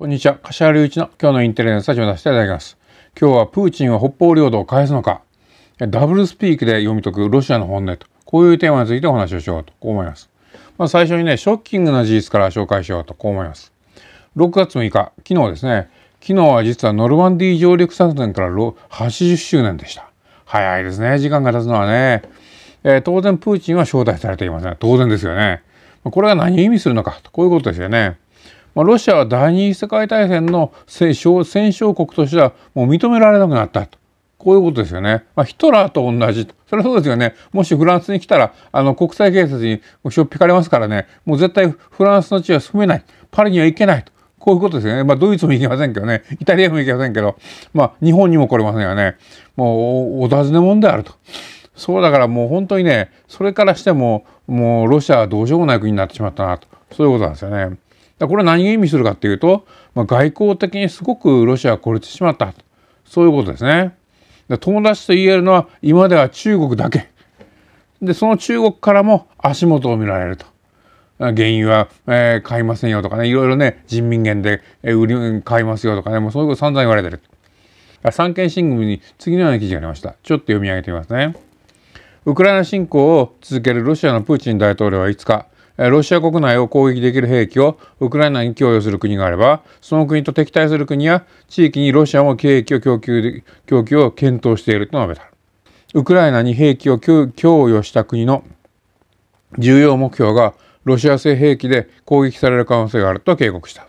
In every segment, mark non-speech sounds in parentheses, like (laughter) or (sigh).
こんにちは。柏原隆一の今日のインテリアのスタジ始めさせていただきます。今日はプーチンは北方領土を返すのか、ダブルスピークで読み解くロシアの本音と、こういうテーマについてお話をしようと思います。まあ、最初にね、ショッキングな事実から紹介しようとこう思います。6月6日、昨日ですね、昨日は実はノルマンディー上陸作戦から80周年でした。早いですね、時間が経つのはね。えー、当然プーチンは招待されていません。当然ですよね。これが何を意味するのかこういうことですよね。まあ、ロシアは第二次世界大戦の戦勝国としてはもう認められなくなったと。こういうことですよね。まあ、ヒトラーと同じ。それはそうですよね。もしフランスに来たら、あの、国際警察にしょっぴかれますからね。もう絶対フランスの地は住めない。パリには行けないと。こういうことですよね。まあ、ドイツも行けませんけどね。イタリアも行けませんけど。まあ、日本にも来れませんよね。もう、お尋ね者であると。そうだからもう本当にね、それからしても、もうロシアはどうしようもない国になってしまったなと。そういうことなんですよね。これは何を意味するかっていうと、まあ、外交的にすごくロシアは孤立してしまったそういうことですね。友達と言えるのは今では中国だけでその中国からも足元を見られると原油は、えー、買いませんよとかねいろいろね人民元で、えー、売り買いますよとかねもうそういうこと散々言われてる三権新聞に次のような記事がありましたちょっと読み上げてみますねウクライナ侵攻を続けるロシアのプーチン大統領は5日ロシア国内を攻撃できる兵器をウクライナに供与する国があればその国と敵対する国や地域にロシアも兵器を供給供給を検討していると述べたウクライナに兵器を供与した国の重要目標がロシア製兵器で攻撃される可能性があると警告した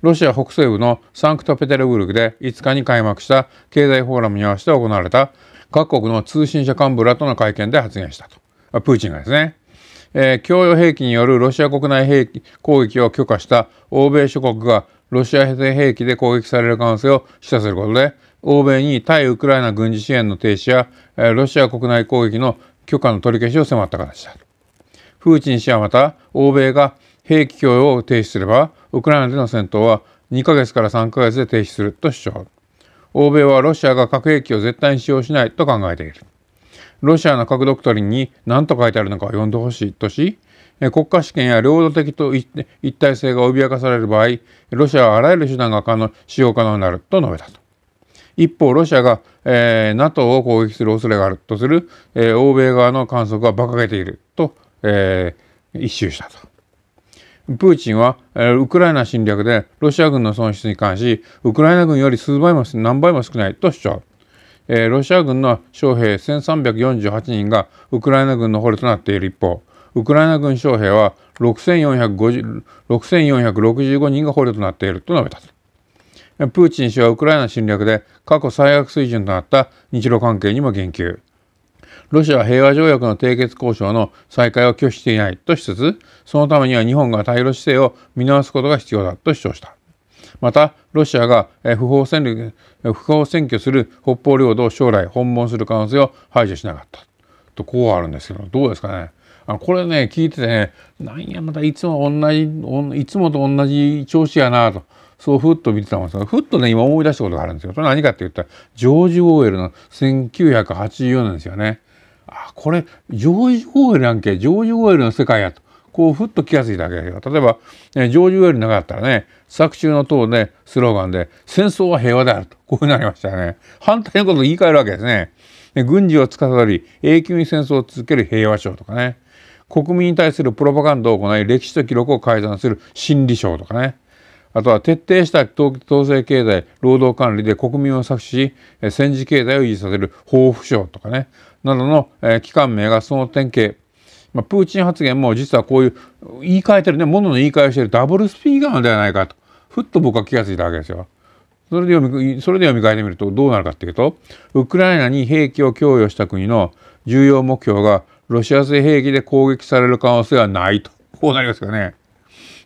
ロシア北西部のサンクトペテルブルクで5日に開幕した経済フォーラムに合わせて行われた各国の通信社幹部らとの会見で発言したとプーチンがですねえー、供与兵器によるロシア国内兵器攻撃を許可した欧米諸国がロシア製兵器で攻撃される可能性を示唆することで欧米に対ウクライナ軍事支援の停止や、えー、ロシア国内攻撃の許可の取り消しを迫った形だプーチン氏はまた欧米が兵器供与を停止すればウクライナでの戦闘は2ヶ月から3ヶ月で停止すると主張欧米はロシアが核兵器を絶対に使用しないと考えているロシアの核ドクトリンに何と書いてあるのかを読んでほしいとし、国家主権や領土的と一体性が脅かされる場合、ロシアはあらゆる手段が可能使用可能になると述べたと。一方、ロシアが、えー、NATO を攻撃する恐れがあるとする、えー、欧米側の観測が馬鹿げていると、えー、一周したと。プーチンは、えー、ウクライナ侵略でロシア軍の損失に関し、ウクライナ軍より数倍も何倍も少ないと主張。えー、ロシア軍の将兵1348人がウクライナ軍の捕虜となっている一方ウクライナ軍将兵は6465人が捕虜となっていると述べたプーチン氏はウクライナ侵略で過去最悪水準となった日露関係にも言及ロシアは平和条約の締結交渉の再開を拒否していないとしつつそのためには日本が対ロ姿勢を見直すことが必要だと主張したまたロシアが不法占領不法占拠する北方領土を将来訪問する可能性を排除しなかったとこうあるんですけどどうですかねあこれね聞いててねなんやまたいつも同じいつもと同じ調子やなとそうふっと見てたんですがふっとね今思い出したことがあるんですよ。それ何かって言ったらジョージ・オーエルの1984年ですよね。あこれジョージ・オーエルなんけジョージ・オーエルの世界やとこうふっと気が付いたわけだけど例えば、ね、上流より長かったらね作中の党で、ね、スローガンで「戦争は平和である」とこういうふうになりましたね反対のことを言い換えるわけですね。で軍事を司り永久に戦争を続ける平和賞とかね国民に対するプロパガンダを行い歴史と記録を改ざんする心理賞とかねあとは徹底した統制経済労働管理で国民を搾取し戦時経済を維持させる報復省とかねなどの機関名がその典型まあ、プーチン発言も実はこういう言い換えてるねものの言い換えをしてるダブルスピーガーではないかとふっと僕は気が付いたわけですよ。それで読みそれで読み替えてみるとどうなるかっていうとウクライナに兵器を供与した国の重要目標がロシア製兵器で攻撃される可能性はないとこうなりますよね。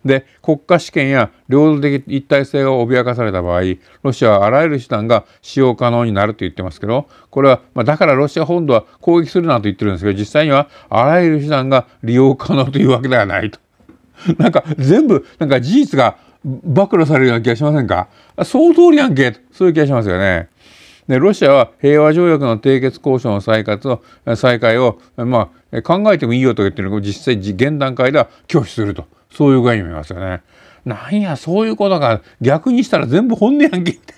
で国家主権や領土的一体性が脅かされた場合ロシアはあらゆる手段が使用可能になると言ってますけどこれは、まあ、だからロシア本土は攻撃するなと言ってるんですけど実際にはあらゆる手段が利用可能というわけではないと。(laughs) なんか全部なんか事実が暴露されるような気がしませんかその通りやんけそういう気がしますよね。でロシアは平和条約の締結交渉の再開を再開を、まあ、考えてもいいよと言ってるのを実際現段階では拒否するとそういう概念見ますよね。なんやそういうことが逆にしたら全部本音やんけって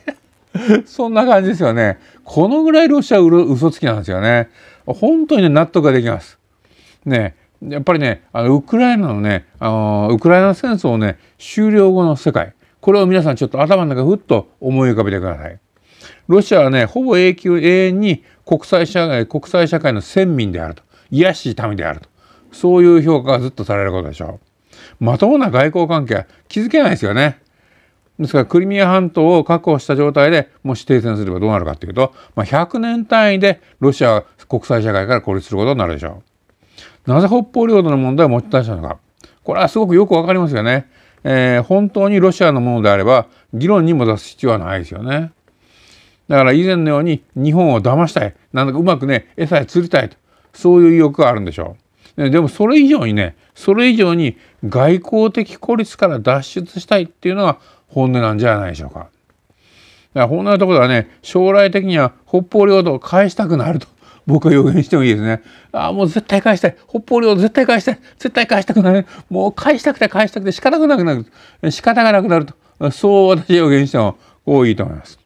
(laughs) そんな感じですよね。このぐらいロシアう嘘つきなんですよね。本当にね納得ができます。ねやっぱりねあのウクライナのねあのウクライナ戦争ね終了後の世界これを皆さんちょっと頭の中ふっと思い浮かべてください。ロシアはねほぼ永久永遠に国際社会国際社会の先民であると卑しい民であるとそういう評価がずっとされることでしょう。まともな外交関係は築けないですよね。ですからクリミア半島を確保した状態でもし停戦すればどうなるかっていうと、まあ、100年単位でロシアは国際社会から孤立することになるでしょう。なぜ北方領土の問題を持ち出したのかこれはすごくよくわかりますよね。えー、本当にロシアのものであれば議論にも出す必要はないですよね。だから以前のように日本を騙したいなんだかうまくね餌へ釣りたいとそういう意欲があるんでしょう。でもそれ以上にねそれ以上に外交的孤立から脱出したいっていうのが本音なんじゃないでしょうか。だから本音のところはね将来的には北方領土を返したくなると僕は予言してもいいですね。ああもう絶対返したい北方領土絶対返したい絶対返したくなるもう返したくて返したくて仕方がなくなる仕方がなくなるとそう私予言しても多いと思います。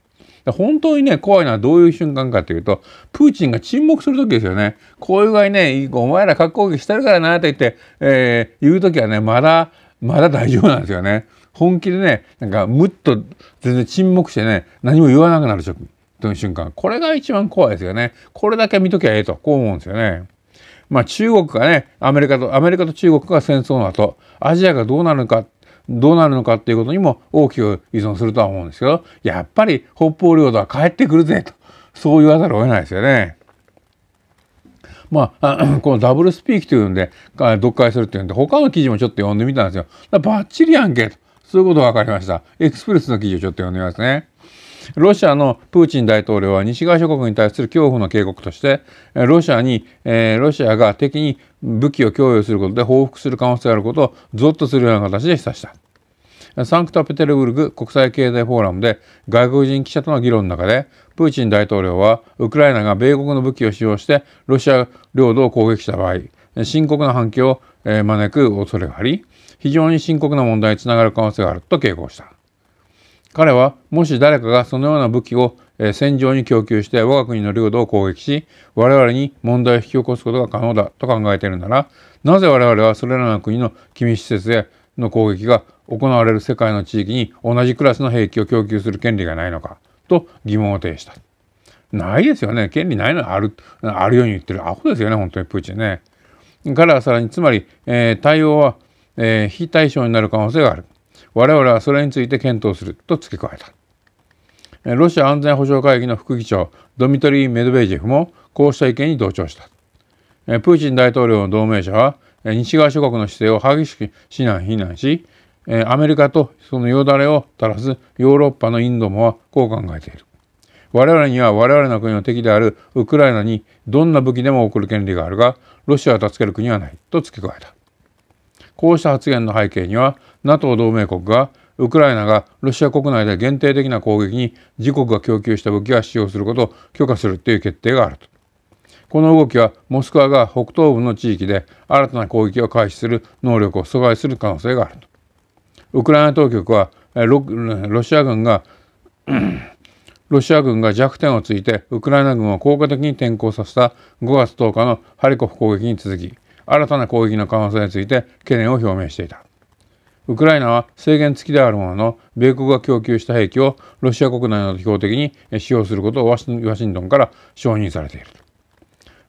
本当にね、怖いのはどういう瞬間かというと、プーチンが沈黙する時ですよね。こういう具合ね、お前ら核攻撃してるからなって言って、えー、言う時はね、まだ、まだ大丈夫なんですよね。本気でね、なんか、むっと全然沈黙してね、何も言わなくなる瞬間。これが一番怖いですよね。これだけ見ときゃええと、こう思うんですよね。まあ中国がね、アメリカと、アメリカと中国が戦争の後、アジアがどうなるかどうなるのかっていうことにも大きく依存するとは思うんですけどやっぱり北方領土は帰ってくるぜとそう言わざるを得ないですよね。まあ、(clears throat) このダブルスピーキというんで読解するっていうんで他の記事もちょっと読んでみたんですよ。だばっちりやんけとそういうことが分かりました。エクスプレスの記事をちょっと読んでみますね。ロシアのプーチン大統領は西側諸国に対する恐怖の警告としてロシアに、えー、ロシアが敵に武器を供与することで報復する可能性があることをゾッとするような形で示唆した。サンクトペテルブルク国際経済フォーラムで外国人記者との議論の中でプーチン大統領はウクライナが米国の武器を使用してロシア領土を攻撃した場合深刻な反響を招く恐れがあり非常に深刻な問題につながる可能性があると警告した。彼はもし誰かがそのような武器を戦場に供給して我が国の領土を攻撃し我々に問題を引き起こすことが可能だと考えているならなぜ我々はそれらの国の機密施設への攻撃が行われる世界の地域に同じクラスの兵器を供給する権利がないのかと疑問を呈した。ないですよね。権利ないのある、あるように言ってる。アホですよね、本当にプーチンね。彼はさらに、つまり、えー、対応は、えー、非対称になる可能性がある。我々はそれについて検討すると付け加えたロシア安全保障会議の副議長ドミトリー・メドベージェフもこうした意見に同調したプーチン大統領の同盟者は西側諸国の姿勢を激しく指南非難しアメリカとそのよだれを垂らすヨーロッパのインドもはこう考えている我々には我々の国の敵であるウクライナにどんな武器でも送る権利があるがロシアを助ける国はないと付け加えたこうした発言の背景には NATO 同盟国がウクライナがロシア国内で限定的な攻撃に自国が供給した武器は使用することを許可するという決定があるとこの動きはモスクワが北東部の地域で新たな攻撃を開始する能力を阻害する可能性があるとウクライナ当局はロシア軍が (clears throat) ロシア軍が弱点をついてウクライナ軍を効果的に転向させた5月10日のハリコフ攻撃に続き新たな攻撃の可能性について懸念を表明していたウクライナは制限付きであるものの米国が供給した兵器をロシア国内など標的に使用することをワシントンから承認されている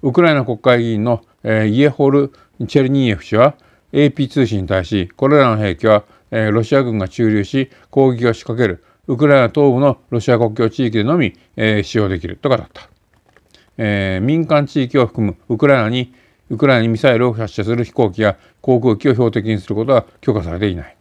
ウクライナ国会議員のイエホル・チェルニーエフ氏は AP 通信に対しこれらの兵器はロシア軍が駐留し攻撃を仕掛けるウクライナ東部のロシア国境地域でのみ、使用できると語った、民間地域を含むウクライナに、ウクライナにミサイルを発射する飛行機や航空機を標的にすることは許可されていない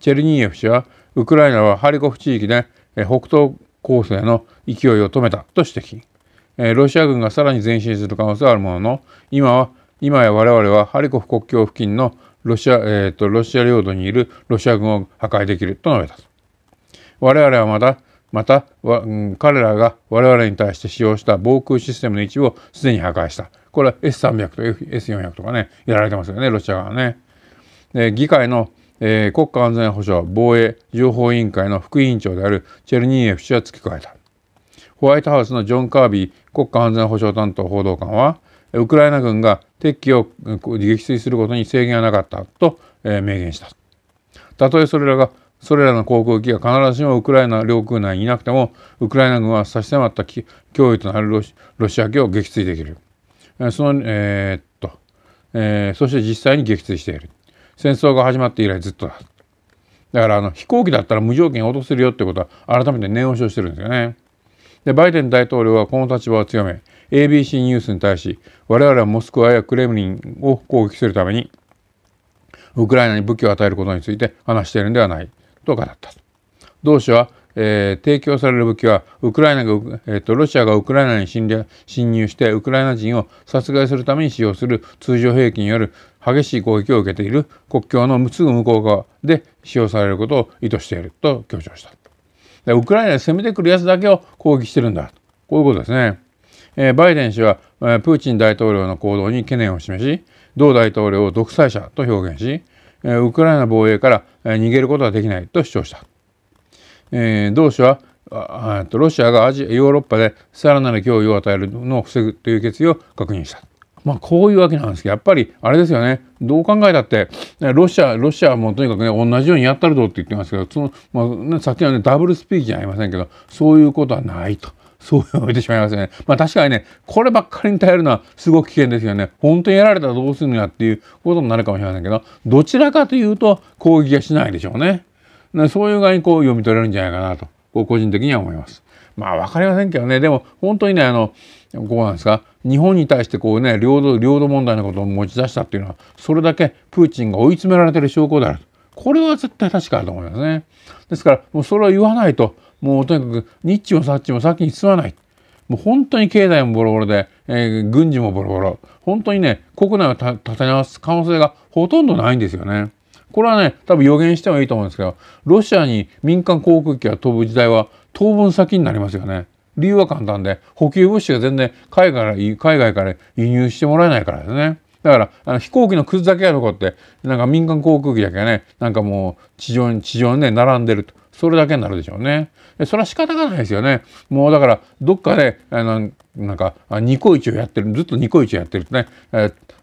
チェルニーエフ氏はウクライナはハリコフ地域で北東攻勢の勢いを止めたと指摘ロシア軍がさらに前進する可能性はあるものの今は今や我々はハリコフ国境付近のロシア,、えーと、ロシア領土にいるロシア軍を破壊できると述べた我々はままた、うん、彼らが我々に対して使用した防空システムの一部をすでに破壊したこれは S300 と S400 とかねやられてますよねロシア側ね。で議会の、えー、国家安全保障防衛情報委員会の副委員長であるチェルニーエフ氏は付き加えた。ホワイトハウスのジョン・カービー国家安全保障担当報道官はウクライナ軍が敵機を撃墜することに制限はなかったと、えー、明言した。たとえそれらがそれらの航空機が必ずしもウクライナ領空内にいなくてもウクライナ軍は差し迫った脅威となるロシア機を撃墜できるその、えー、っと、えー、そして実際に撃墜している。戦争が始まって以来ずっとだ。だからあの飛行機だったら無条件落とせるよってことは改めて念押しをしてるんですよね。でバイデン大統領はこの立場を強め ABC ニュースに対し我々はモスクワやクレムリンを攻撃するためにウクライナに武器を与えることについて話しているんではないと語った。同氏はえー、提供される武器はウクライナが、えーと、ロシアがウクライナに侵略侵入してウクライナ人を殺害するために使用する通常兵器による激しい攻撃を受けている国境のすぐ向こう側で使用されることを意図していると強調した。でウクライナに攻めてくるやつだけを攻撃してるんだこういうことですね。えー、バイデン氏は、えー、プーチン大統領の行動に懸念を示し同大統領を独裁者と表現し、えウクライナ防衛から、え逃げることはできないと主張した。えー、同志はあとロシアがアジヨーロッパでさらなる脅威を与えるのを防ぐという決意を確認した。まあ、こういうわけなんですけどやっぱりあれですよねどう考えたってロシアロシアもとにかくね同じようにやったるぞって言ってますけどその、まあね、さっきのねダブルスピーチじゃありませんけどそういうことはないと。そう言ってしまいますね。まあ確かにね、こればっかりに耐えるのはすごく危険ですよね。本当にやられたらどうするのやっていうことになるかもしれませんけど、どちらかというと攻撃はしないでしょうね。そういう外交読み取れるんじゃないかなとこう個人的には思います。まあ分かりませんけどねでも本当にねあのこうなんですか日本に対してこうね領土領土問題のことを持ち出したっていうのはそれだけプーチンが追い詰められてる証拠であるこれは絶対確かだと思いますね。ですからもうそれは言わないともうとにかく日中もサッチも先に進まない。もう本当に経済もボロボロで、えー、軍事もボロボロ本当にね国内を立て直す可能性がほとんどないんですよね。これはね、多分予言してもいいと思うんですけど、ロシアに民間航空機が飛ぶ時代は当分先になりますよね。理由は簡単で、補給物資が全然海外海外から輸入してもらえないからですね。だから、あの飛行機のくずだけや残って、なんか民間航空機だけね、なんかもう地上に、地上にね、並んでると。それだけになるでしょうね。それは仕方がないですよね。もうだからどっかであのなんかニコイチをやってるずっとニコイチをやってるとね、え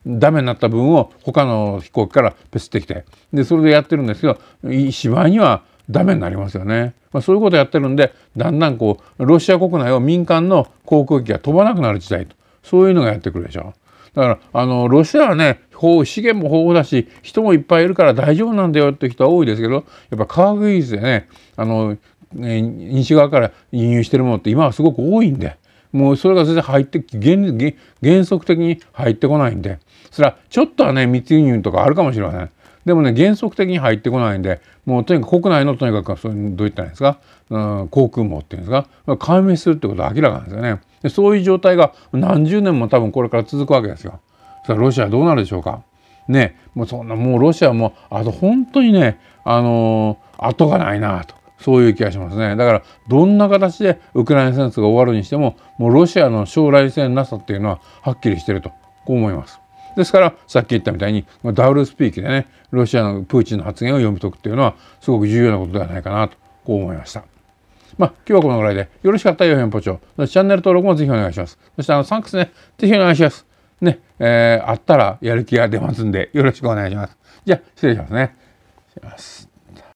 ー、ダメになった分を他の飛行機からペスってきてでそれでやってるんですけどしにはダメになりますよね。まあ、そういうことをやってるんでだんだんこうロシア国内を民間の航空機が飛ばなくなる時代とそういうのがやってくるでしょう。だからあのロシアはね資源も豊富だし人もいっぱいいるから大丈夫なんだよって人は多いですけどやっぱ科学技術でねあの西側から輸入してるものって今はすごく多いんでもうそれが全然入って原原則的に入ってこないんでそれはちょっとはね密輸入とかあるかもしれません。でもね原則的に入ってこないんでもうとにかく国内のとにかくどういったんですか、うん、航空網っていうんですか解明するってことは明らかなんですよね。でそういう状態が何十年も多分これから続くわけですよ。それロシアはどうなるでしょうかねもうそんなもうロシアもあと本当にねあのー、後がないなとそういう気がしますねだからどんな形でウクライナ戦争が終わるにしてももうロシアの将来性のなさっていうのははっきりしてるとこう思います。ですからさっき言ったみたいにダブルスピーキーでねロシアのプーチンの発言を読み解くっていうのはすごく重要なことではないかなとこう思いました。まあ、今日はこのぐらいで。よろしかったら4編ポチョ。そしてチャンネル登録もぜひお願いします。そしてあの、サンクスね、ぜひお願いします。ね、えー、あったらやる気が出ますんで、よろしくお願いします。じゃあ、失礼しますね。します。